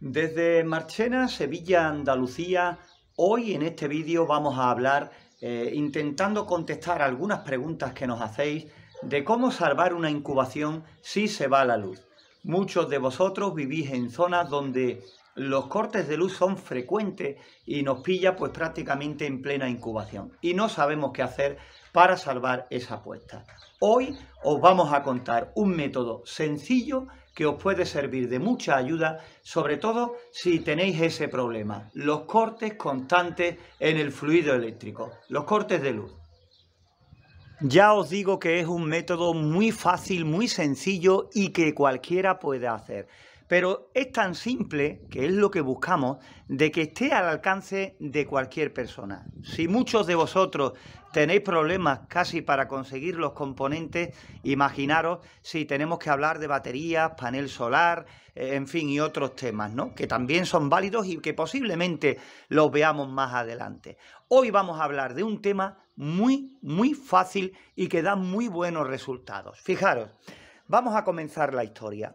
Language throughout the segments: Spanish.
Desde Marchena, Sevilla, Andalucía, hoy en este vídeo vamos a hablar, eh, intentando contestar algunas preguntas que nos hacéis, de cómo salvar una incubación si se va a la luz. Muchos de vosotros vivís en zonas donde los cortes de luz son frecuentes y nos pilla pues prácticamente en plena incubación y no sabemos qué hacer para salvar esa apuesta. Hoy os vamos a contar un método sencillo que os puede servir de mucha ayuda, sobre todo si tenéis ese problema, los cortes constantes en el fluido eléctrico, los cortes de luz. Ya os digo que es un método muy fácil, muy sencillo y que cualquiera puede hacer. Pero es tan simple, que es lo que buscamos, de que esté al alcance de cualquier persona. Si muchos de vosotros tenéis problemas casi para conseguir los componentes, imaginaros si tenemos que hablar de baterías, panel solar, eh, en fin, y otros temas, ¿no? Que también son válidos y que posiblemente los veamos más adelante. Hoy vamos a hablar de un tema muy, muy fácil y que da muy buenos resultados. Fijaros, vamos a comenzar la historia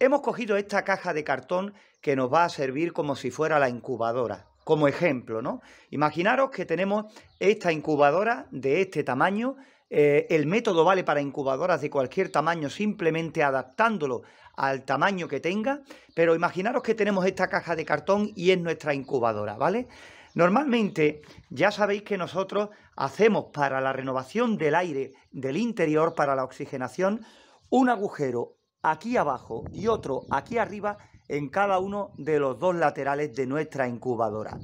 hemos cogido esta caja de cartón que nos va a servir como si fuera la incubadora, como ejemplo, ¿no? Imaginaros que tenemos esta incubadora de este tamaño, eh, el método vale para incubadoras de cualquier tamaño, simplemente adaptándolo al tamaño que tenga, pero imaginaros que tenemos esta caja de cartón y es nuestra incubadora, ¿vale? Normalmente ya sabéis que nosotros hacemos para la renovación del aire del interior, para la oxigenación, un agujero aquí abajo y otro aquí arriba en cada uno de los dos laterales de nuestra incubadora.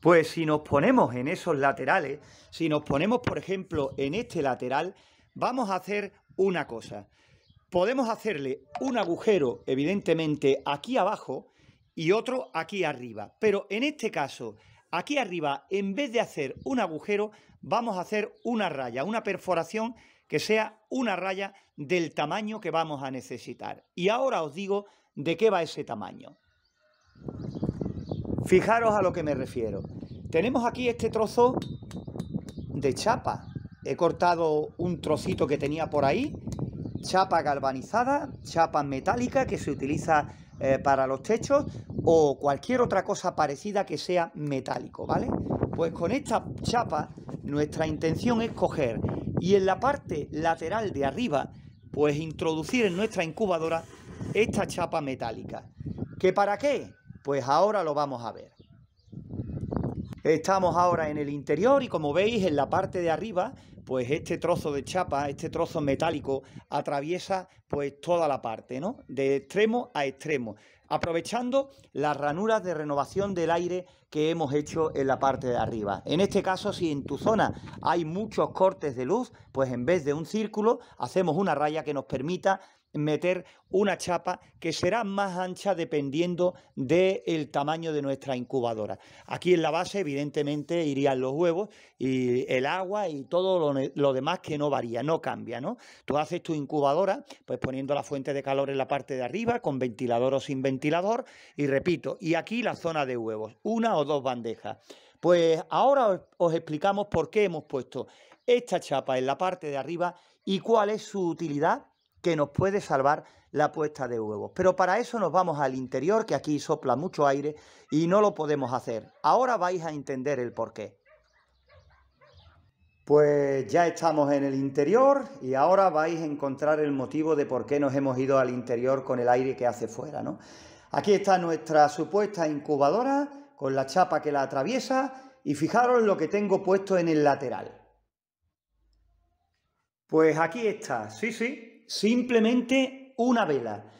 Pues si nos ponemos en esos laterales, si nos ponemos por ejemplo en este lateral, vamos a hacer una cosa. Podemos hacerle un agujero evidentemente aquí abajo y otro aquí arriba, pero en este caso Aquí arriba, en vez de hacer un agujero, vamos a hacer una raya, una perforación que sea una raya del tamaño que vamos a necesitar. Y ahora os digo de qué va ese tamaño. Fijaros a lo que me refiero. Tenemos aquí este trozo de chapa. He cortado un trocito que tenía por ahí, chapa galvanizada, chapa metálica que se utiliza eh, para los techos, o cualquier otra cosa parecida que sea metálico, ¿vale? Pues con esta chapa nuestra intención es coger y en la parte lateral de arriba, pues introducir en nuestra incubadora esta chapa metálica. ¿Que para qué? Pues ahora lo vamos a ver. Estamos ahora en el interior y como veis en la parte de arriba pues este trozo de chapa, este trozo metálico, atraviesa pues toda la parte, ¿no? De extremo a extremo, aprovechando las ranuras de renovación del aire que hemos hecho en la parte de arriba. En este caso, si en tu zona hay muchos cortes de luz, pues en vez de un círculo, hacemos una raya que nos permita meter una chapa que será más ancha dependiendo del tamaño de nuestra incubadora. Aquí en la base evidentemente irían los huevos y el agua y todo lo, demás que no varía, no cambia, ¿no? Tú haces tu incubadora pues poniendo la fuente de calor en la parte de arriba con ventilador o sin ventilador y repito, y aquí la zona de huevos, una o dos bandejas. Pues ahora os explicamos por qué hemos puesto esta chapa en la parte de arriba y cuál es su utilidad que nos puede salvar la puesta de huevos. Pero para eso nos vamos al interior, que aquí sopla mucho aire y no lo podemos hacer. Ahora vais a entender el porqué. Pues ya estamos en el interior y ahora vais a encontrar el motivo de por qué nos hemos ido al interior con el aire que hace fuera, Aquí está nuestra supuesta incubadora con la chapa que la atraviesa y fijaros lo que tengo puesto en el lateral. Pues aquí está, sí, sí, Simplemente una vela.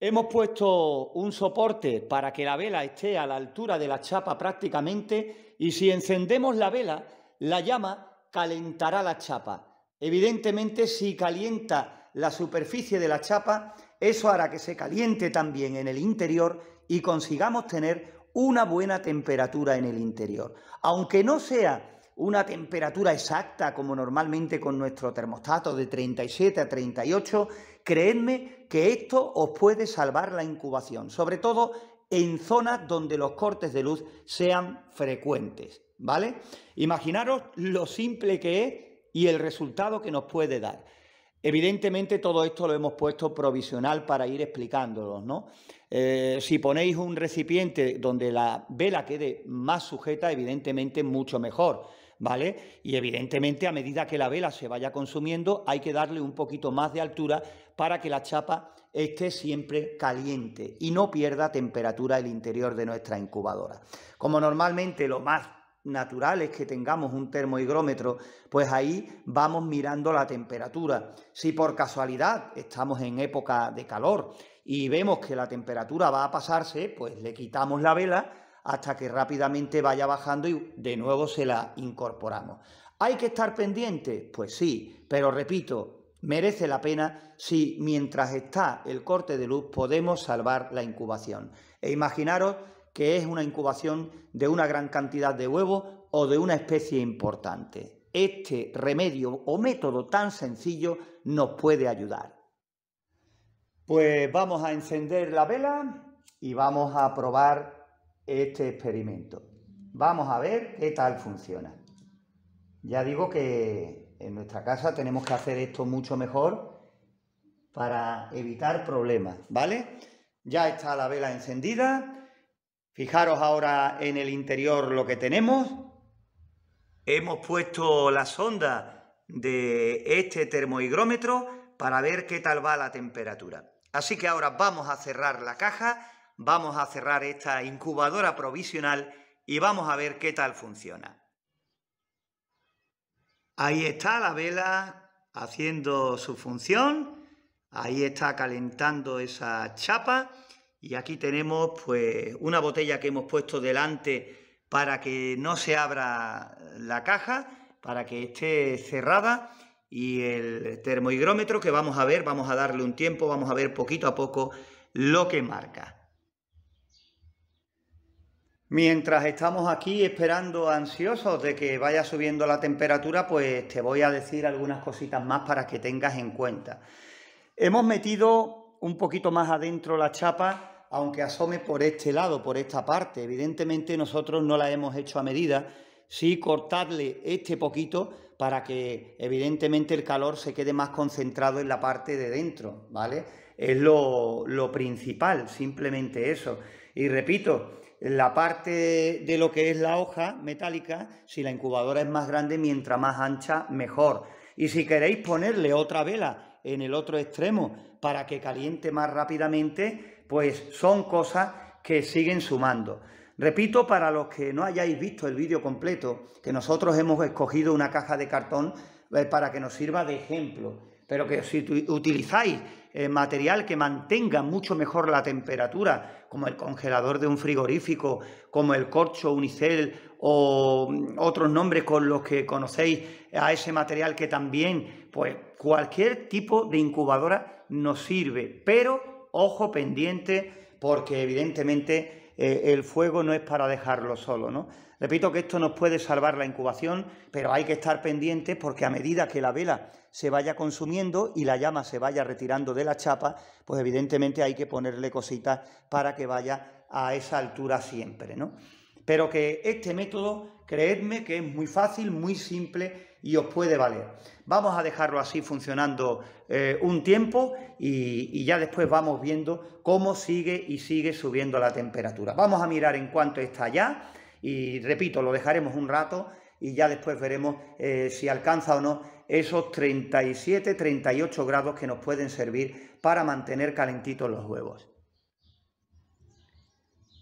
Hemos puesto un soporte para que la vela esté a la altura de la chapa prácticamente y si encendemos la vela, la llama calentará la chapa. Evidentemente, si calienta la superficie de la chapa, eso hará que se caliente también en el interior y consigamos tener una buena temperatura en el interior. Aunque no sea una temperatura exacta como normalmente con nuestro termostato de 37 a 38, creedme que esto os puede salvar la incubación, sobre todo en zonas donde los cortes de luz sean frecuentes, ¿vale? Imaginaros lo simple que es y el resultado que nos puede dar. Evidentemente todo esto lo hemos puesto provisional para ir explicándolos ¿no? Eh, si ponéis un recipiente donde la vela quede más sujeta, evidentemente mucho mejor. Y evidentemente a medida que la vela se vaya consumiendo hay que darle un poquito más de altura para que la chapa esté siempre caliente y no pierda temperatura el interior de nuestra incubadora. Como normalmente lo más natural es que tengamos un termohigrómetro, pues ahí vamos mirando la temperatura. Si por casualidad estamos en época de calor y vemos que la temperatura va a pasarse, pues le quitamos la vela hasta que rápidamente vaya bajando y de nuevo se la incorporamos. ¿Hay que estar pendiente? Pues sí, pero repito, merece la pena si mientras está el corte de luz podemos salvar la incubación. E imaginaros que es una incubación de una gran cantidad de huevos o de una especie importante. Este remedio o método tan sencillo nos puede ayudar. Pues vamos a encender la vela y vamos a probar este experimento. Vamos a ver qué tal funciona. Ya digo que en nuestra casa tenemos que hacer esto mucho mejor para evitar problemas, ¿vale? Ya está la vela encendida. Fijaros ahora en el interior lo que tenemos. Hemos puesto la sonda de este termohigrómetro para ver qué tal va la temperatura. Así que ahora vamos a cerrar la caja vamos a cerrar esta incubadora provisional y vamos a ver qué tal funciona. Ahí está la vela haciendo su función, ahí está calentando esa chapa y aquí tenemos pues una botella que hemos puesto delante para que no se abra la caja, para que esté cerrada y el termohigrómetro que vamos a ver, vamos a darle un tiempo, vamos a ver poquito a poco lo que marca. Mientras estamos aquí esperando ansiosos de que vaya subiendo la temperatura, pues te voy a decir algunas cositas más para que tengas en cuenta. Hemos metido un poquito más adentro la chapa, aunque asome por este lado, por esta parte. Evidentemente nosotros no la hemos hecho a medida. Sí, cortadle este poquito para que evidentemente el calor se quede más concentrado en la parte de dentro, ¿vale? Es lo principal, simplemente eso. Y repito, la parte de lo que es la hoja metálica, si la incubadora es más grande, mientras más ancha, mejor. Y si queréis ponerle otra vela en el otro extremo para que caliente más rápidamente, pues son cosas que siguen sumando. Repito, para los que no hayáis visto el vídeo completo, que nosotros hemos escogido una caja de cartón eh, para que nos sirva de ejemplo pero que si utilizáis eh, material que mantenga mucho mejor la temperatura, como el congelador de un frigorífico, como el corcho unicel o mm, otros nombres con los que conocéis a ese material que también, pues cualquier tipo de incubadora nos sirve, pero ojo pendiente porque evidentemente eh, el fuego no es para dejarlo solo, ¿no? Repito que esto nos puede salvar la incubación, pero hay que estar pendientes porque a medida que la vela se vaya consumiendo y la llama se vaya retirando de la chapa, pues evidentemente hay que ponerle cositas para que vaya a esa altura siempre, ¿no? Pero que este método, creedme que es muy fácil, muy simple y os puede valer. Vamos a dejarlo así funcionando eh, un tiempo y, ya después vamos viendo cómo sigue y sigue subiendo la temperatura. Vamos a mirar en cuanto está ya. Y repito, lo dejaremos un rato y ya después veremos eh, si alcanza o no esos 37, 38 grados que nos pueden servir para mantener calentitos los huevos.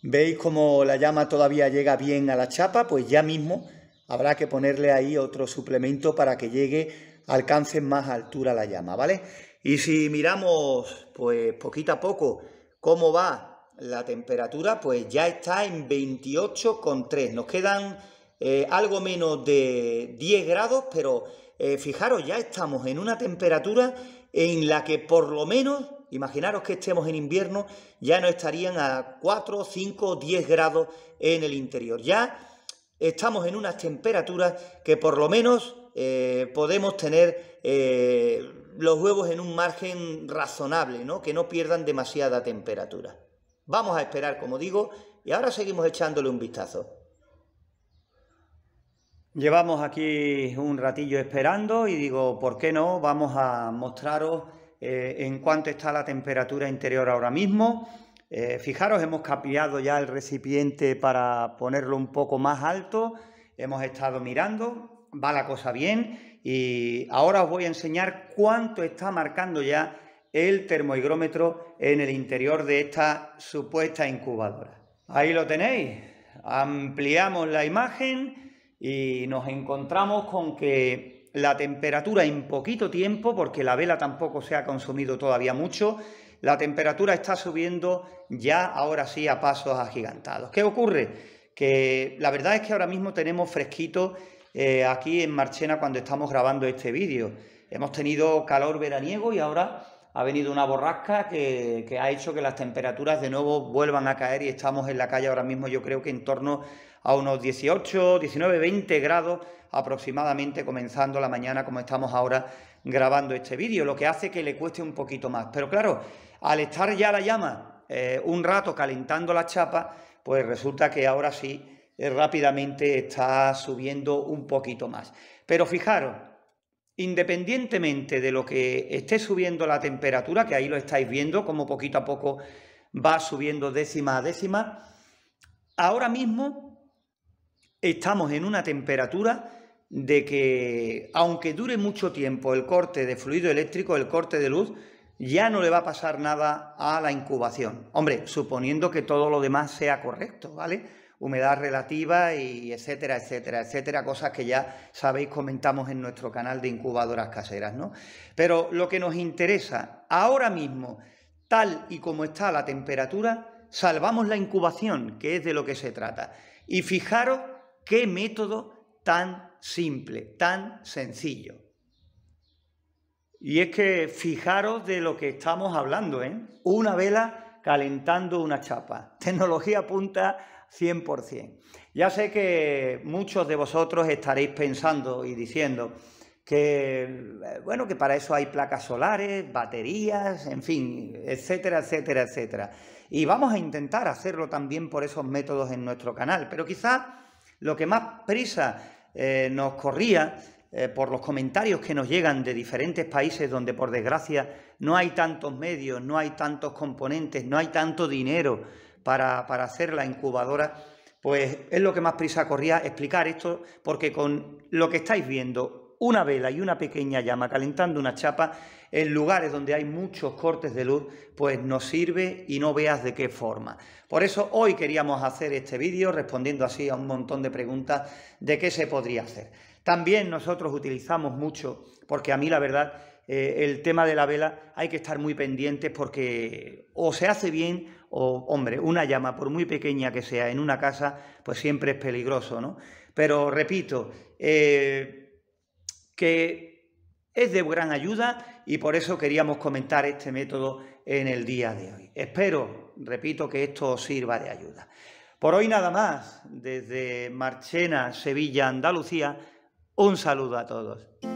¿Veis cómo la llama todavía llega bien a la chapa? Pues ya mismo habrá que ponerle ahí otro suplemento para que llegue, alcance más altura la llama, ¿vale? Y si miramos, pues poquito a poco, cómo va la temperatura pues ya está en 28,3. Nos quedan eh, algo menos de 10 grados, pero eh, fijaros, ya estamos en una temperatura en la que por lo menos, imaginaros que estemos en invierno, ya no estarían a 4, 5, 10 grados en el interior. Ya estamos en unas temperaturas que por lo menos eh, podemos tener los huevos en un margen razonable, ¿no? que no pierdan demasiada temperatura. Vamos a esperar, como digo, y ahora seguimos echándole un vistazo. Llevamos aquí un ratillo esperando y digo, ¿por qué no? Vamos a mostraros eh, en cuánto está la temperatura interior ahora mismo. Eh, fijaros, hemos cambiado ya el recipiente para ponerlo un poco más alto. Hemos estado mirando, va la cosa bien y ahora os voy a enseñar cuánto está marcando ya el termohigrómetro en el interior de esta supuesta incubadora. Ahí lo tenéis. Ampliamos la imagen y nos encontramos con que la temperatura en poquito tiempo, porque la vela tampoco se ha consumido todavía mucho, la temperatura está subiendo ya ahora sí a pasos agigantados. ¿Qué ocurre? Que la verdad es que ahora mismo tenemos fresquito eh, aquí en Marchena cuando estamos grabando este vídeo. Hemos tenido calor veraniego y ahora ha venido una borrasca que, ha hecho que las temperaturas de nuevo vuelvan a caer y estamos en la calle ahora mismo yo creo que en torno a unos 18, 19, 20 grados aproximadamente comenzando la mañana como estamos ahora grabando este vídeo, lo que hace que le cueste un poquito más. Pero claro, al estar ya la llama eh, un rato calentando la chapa, pues resulta que ahora sí eh, rápidamente está subiendo un poquito más. Pero fijaros, independientemente de lo que esté subiendo la temperatura, que ahí lo estáis viendo, como poquito a poco va subiendo décima a décima, ahora mismo estamos en una temperatura de que, aunque dure mucho tiempo el corte de fluido eléctrico, el corte de luz, ya no le va a pasar nada a la incubación. Hombre, suponiendo que todo lo demás sea correcto, ¿vale? humedad relativa y etcétera, etcétera, etcétera, cosas que ya sabéis comentamos en nuestro canal de incubadoras caseras, ¿no? Pero lo que nos interesa ahora mismo, tal y como está la temperatura, salvamos la incubación, que es de lo que se trata. Y fijaros qué método tan simple, tan sencillo. Y es que fijaros de lo que estamos hablando, ¿eh? Una vela calentando una chapa. Tecnología punta 100%. Ya sé que muchos de vosotros estaréis pensando y diciendo que, eh, bueno, que para eso hay placas solares, baterías, en fin, etcétera, etcétera, etcétera. Y vamos a intentar hacerlo también por esos métodos en nuestro canal, pero quizás lo que más prisa eh, nos corría eh, por los comentarios que nos llegan de diferentes países donde, por desgracia, no hay tantos medios, no hay tantos componentes, no hay tanto dinero para, para hacer la incubadora, pues es lo que más prisa corría explicar esto, porque con lo que estáis viendo, una vela y una pequeña llama calentando una chapa en lugares donde hay muchos cortes de luz, pues nos sirve y no veas de qué forma. Por eso hoy queríamos hacer este vídeo respondiendo así a un montón de preguntas de qué se podría hacer. También nosotros utilizamos mucho, porque a mí la verdad eh, el tema de la vela hay que estar muy pendientes porque o se hace bien o, hombre, una llama, por muy pequeña que sea, en una casa, pues siempre es peligroso, ¿no? Pero repito, eh, que es de gran ayuda y por eso queríamos comentar este método en el día de hoy. Espero, repito, que esto os sirva de ayuda. Por hoy nada más, desde Marchena, Sevilla, Andalucía, un saludo a todos.